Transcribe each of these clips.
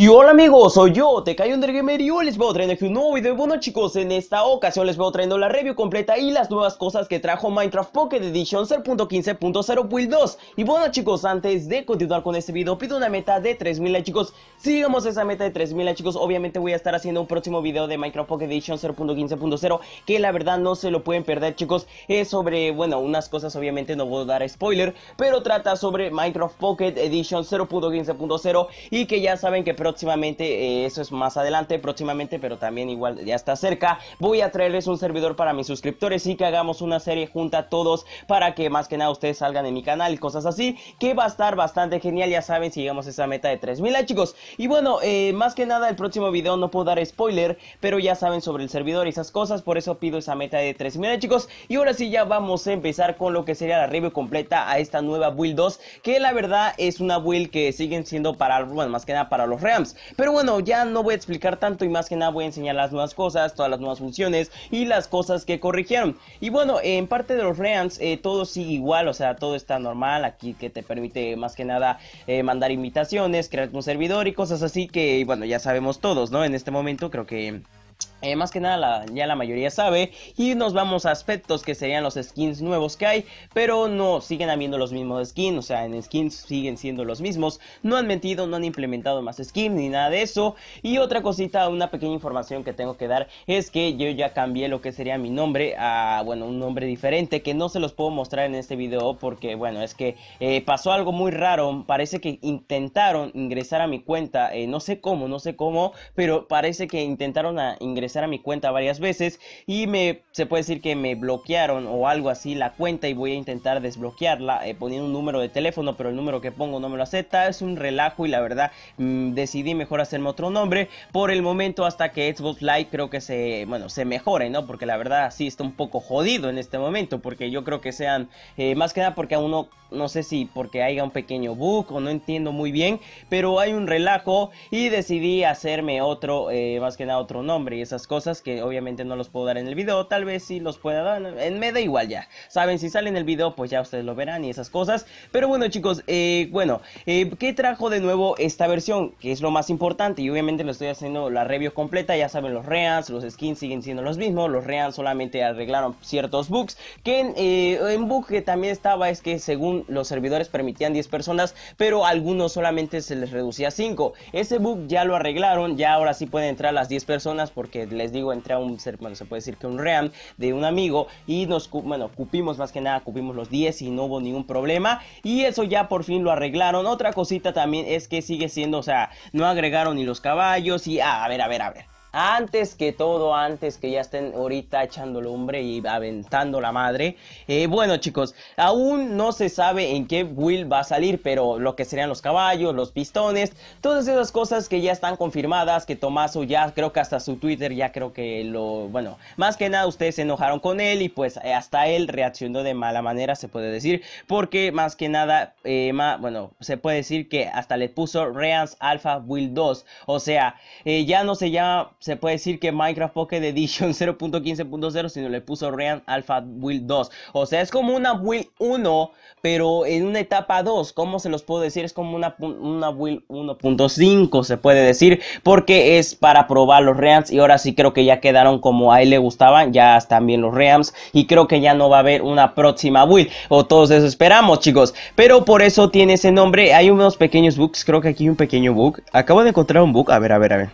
Y hola amigos, soy yo, Tecayo Undergamer y hoy les voy a traer aquí un nuevo video Bueno chicos, en esta ocasión les voy traer la review completa y las nuevas cosas que trajo Minecraft Pocket Edition 0.15.0 Build 2 Y bueno chicos, antes de continuar con este video pido una meta de 3000 chicos sigamos esa meta de 3000 chicos, obviamente voy a estar haciendo un próximo video de Minecraft Pocket Edition 0.15.0 Que la verdad no se lo pueden perder chicos, es sobre, bueno, unas cosas obviamente no voy a dar spoiler Pero trata sobre Minecraft Pocket Edition 0.15.0 y que ya saben que próximamente, eh, eso es más adelante, próximamente, pero también igual ya está cerca. Voy a traerles un servidor para mis suscriptores y que hagamos una serie junta todos para que más que nada ustedes salgan en mi canal, Y cosas así, que va a estar bastante genial, ya saben, si llegamos a esa meta de 3000 mil chicos. Y bueno, eh, más que nada, el próximo video no puedo dar spoiler, pero ya saben sobre el servidor y esas cosas, por eso pido esa meta de 3000 chicos. Y ahora sí, ya vamos a empezar con lo que sería la review completa a esta nueva build 2, que la verdad es una build que siguen siendo para, bueno, más que nada para los reales pero bueno, ya no voy a explicar tanto y más que nada voy a enseñar las nuevas cosas, todas las nuevas funciones y las cosas que corrigieron. Y bueno, en parte de los Reams eh, todo sigue igual, o sea, todo está normal. Aquí que te permite más que nada eh, mandar invitaciones, crear un servidor y cosas así que, bueno, ya sabemos todos, ¿no? En este momento creo que... Eh, más que nada ya la mayoría sabe y nos vamos a aspectos que serían los skins nuevos que hay, pero no siguen habiendo los mismos skins, o sea en skins siguen siendo los mismos, no han mentido, no han implementado más skins ni nada de eso y otra cosita, una pequeña información que tengo que dar es que yo ya cambié lo que sería mi nombre a bueno un nombre diferente que no se los puedo mostrar en este video porque bueno es que eh, pasó algo muy raro, parece que intentaron ingresar a mi cuenta, eh, no sé cómo, no sé cómo, pero parece que intentaron ingresar a mi cuenta varias veces y me se puede decir que me bloquearon o algo así la cuenta y voy a intentar desbloquearla eh, poniendo un número de teléfono, pero el número que pongo no me lo acepta, es un relajo y la verdad mm, decidí mejor hacerme otro nombre por el momento hasta que Xbox Live creo que se, bueno, se mejore, ¿no? Porque la verdad sí está un poco jodido en este momento porque yo creo que sean eh, más que nada porque a uno no sé si porque haya un pequeño bug o no entiendo muy bien, pero hay un relajo y decidí hacerme otro, eh, más que nada otro nombre y esas cosas que obviamente no los puedo dar en el video, tal vez si los pueda dar, en, me da igual ya, saben, si sale en el video pues ya ustedes lo verán y esas cosas, pero bueno chicos, eh, bueno, que eh, ¿qué trajo de nuevo esta versión? Que es lo más importante y obviamente lo estoy haciendo la review completa, ya saben los reans, los skins siguen siendo los mismos, los reans solamente arreglaron ciertos bugs, que en, eh, bug que también estaba es que según los servidores permitían 10 personas, pero algunos solamente se les reducía a 5, ese bug ya lo arreglaron, ya ahora sí pueden entrar las 10 personas porque les digo, entré a un, bueno, se puede decir que un RAM de un amigo y nos, bueno, cupimos más que nada, cupimos los 10 y no hubo ningún problema. Y eso ya por fin lo arreglaron. Otra cosita también es que sigue siendo, o sea, no agregaron ni los caballos y, ah, a ver, a ver, a ver antes que todo, antes que ya estén ahorita echando lumbre y aventando la madre. Eh, bueno, chicos, aún no se sabe en qué will va a salir, pero lo que serían los caballos, los pistones, todas esas cosas que ya están confirmadas, que Tomaso ya creo que hasta su Twitter ya creo que lo, bueno, más que nada ustedes se enojaron con él y pues eh, hasta él reaccionó de mala manera, se puede decir, porque más que nada, eh, más, bueno, se puede decir que hasta le puso Reans Alpha Build 2, o sea, ya no se llama se puede decir que Minecraft Pocket Edition 0.15.0, sino le puso Real Alpha Build 2. O sea, es como una Build 1, pero en una etapa 2. ¿Cómo se los puedo decir? Es como una, una Build 1.5, se puede decir, porque es para probar los Realms Y ahora sí creo que ya quedaron como a él le gustaban, ya están bien los Realms Y creo que ya no va a haber una próxima Build, o todos eso esperamos, chicos. Pero por eso tiene ese nombre. Hay unos pequeños bugs, creo que aquí hay un pequeño bug. Acabo de encontrar un bug, a ver, a ver, a ver.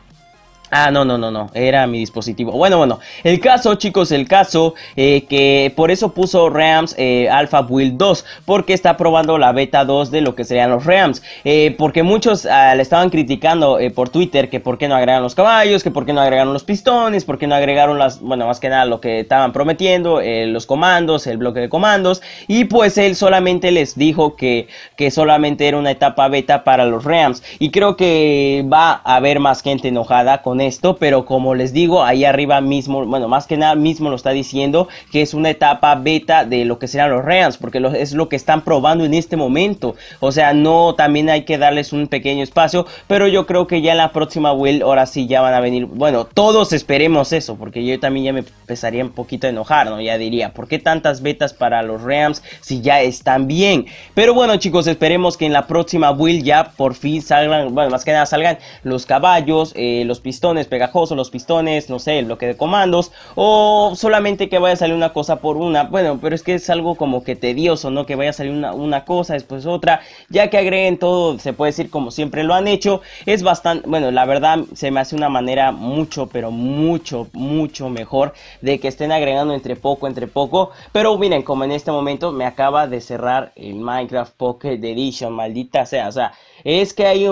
Ah, no, no, no, no, era mi dispositivo. Bueno, bueno, el caso, chicos, el caso eh, que por eso puso Rams eh, Alpha Build 2, porque está probando la beta 2 de lo que serían los Rams. Eh, porque muchos ah, le estaban criticando por Twitter que por qué no agregaron los caballos, que por qué no agregaron los pistones, por qué no agregaron las, bueno, más que nada lo que estaban prometiendo, los comandos, el bloque de comandos. Y pues él solamente les dijo que, que solamente era una etapa beta para los Rams. Y creo que va a haber más gente enojada con esto, pero como les digo, ahí arriba mismo, bueno, más que nada mismo lo está diciendo que es una etapa beta de lo que serán los Rams, porque es lo que están probando en este momento. O sea, no, también hay que darles un pequeño espacio, pero yo creo que ya en la próxima Will, ahora sí ya van a venir, bueno, todos esperemos eso, porque yo también ya me empezaría un poquito a enojar, ¿no? Ya diría, ¿por qué tantas betas para los Rams si ya están bien? Pero bueno, chicos, esperemos que en la próxima Will ya por fin salgan, bueno, más que nada salgan los caballos, eh, los pistones, pistones pegajosos, los pistones, no sé, el bloque de comandos, o solamente que vaya a salir una cosa por una. Bueno, pero es que es algo como que tedioso, ¿no? Que vaya a salir una, una cosa, después otra, ya que agreguen todo, se puede decir como siempre lo han hecho, es bastante, bueno, la verdad se me hace una manera mucho, pero mucho, mucho mejor de que estén agregando entre poco, entre poco, pero miren, como en este momento me acaba de cerrar el Minecraft Pocket Edition, maldita sea, o sea, es que hay,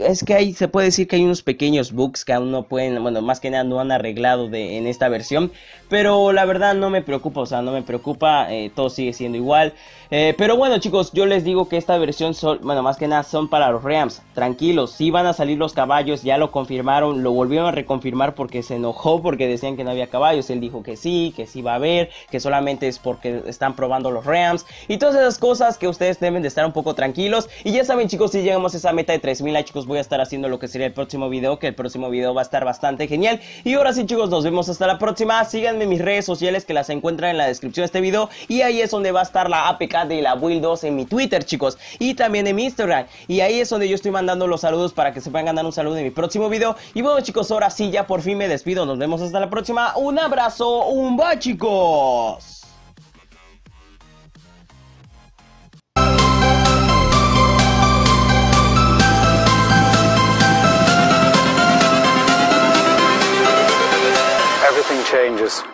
es que hay, se puede decir que hay unos pequeños bugs que aún no pueden, bueno, más que nada no han arreglado de, en esta versión, pero la verdad no me preocupa, o sea, no me preocupa, eh, todo sigue siendo igual. Eh, pero bueno chicos, yo les digo que esta versión, son, bueno, más que nada son para los Rams, tranquilos, si van a salir los caballos, ya lo confirmaron, lo volvieron a reconfirmar porque se enojó, porque decían que no había caballos, él dijo que sí, que sí va a haber, que solamente es porque están probando los Rams y todas esas cosas que ustedes deben de estar un poco tranquilos. Y ya saben chicos, si llegamos esa meta de 3000 likes, chicos, voy a estar haciendo lo que sería el próximo video, que el próximo video va a estar bastante genial. Y ahora sí, chicos, nos vemos hasta la próxima. Síganme en mis redes sociales que las encuentran en la descripción de este video. Y ahí es donde va a estar la APK de la Build 2 en mi Twitter, chicos. Y también en mi Instagram. Y ahí es donde yo estoy mandando los saludos para que se puedan ganar un saludo en mi próximo video. Y bueno, chicos, ahora sí, ya por fin me despido. Nos vemos hasta la próxima. Un abrazo, un va, chicos. changes